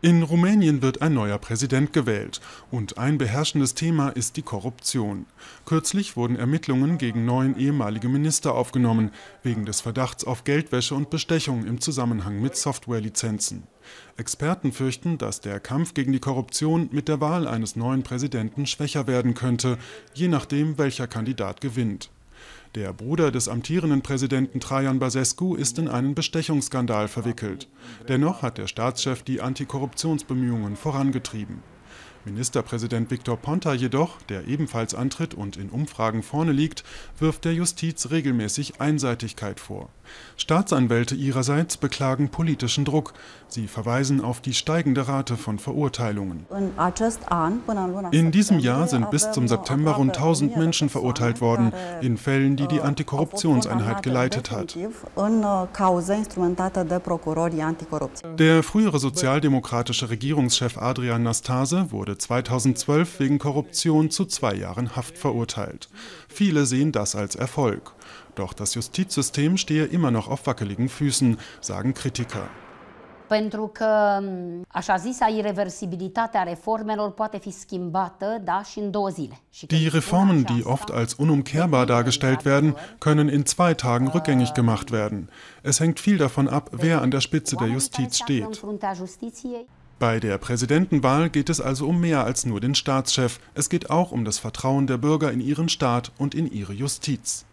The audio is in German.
In Rumänien wird ein neuer Präsident gewählt und ein beherrschendes Thema ist die Korruption. Kürzlich wurden Ermittlungen gegen neun ehemalige Minister aufgenommen, wegen des Verdachts auf Geldwäsche und Bestechung im Zusammenhang mit Softwarelizenzen. Experten fürchten, dass der Kampf gegen die Korruption mit der Wahl eines neuen Präsidenten schwächer werden könnte, je nachdem, welcher Kandidat gewinnt. Der Bruder des amtierenden Präsidenten Trajan Basescu ist in einen Bestechungsskandal verwickelt. Dennoch hat der Staatschef die Antikorruptionsbemühungen vorangetrieben. Ministerpräsident Viktor Ponta jedoch, der ebenfalls antritt und in Umfragen vorne liegt, wirft der Justiz regelmäßig Einseitigkeit vor. Staatsanwälte ihrerseits beklagen politischen Druck. Sie verweisen auf die steigende Rate von Verurteilungen. In diesem Jahr sind bis zum September rund 1000 Menschen verurteilt worden, in Fällen, die die Antikorruptionseinheit geleitet hat. Der frühere sozialdemokratische Regierungschef Adrian Nastase wurde 2012 wegen Korruption zu zwei Jahren Haft verurteilt. Viele sehen das als Erfolg. Doch das Justizsystem stehe immer noch auf wackeligen Füßen, sagen Kritiker. die Reformen, die oft als unumkehrbar dargestellt werden, können in zwei Tagen rückgängig gemacht werden. Es hängt viel davon ab, wer an der Spitze der Justiz steht. Bei der Präsidentenwahl geht es also um mehr als nur den Staatschef, es geht auch um das Vertrauen der Bürger in ihren Staat und in ihre Justiz.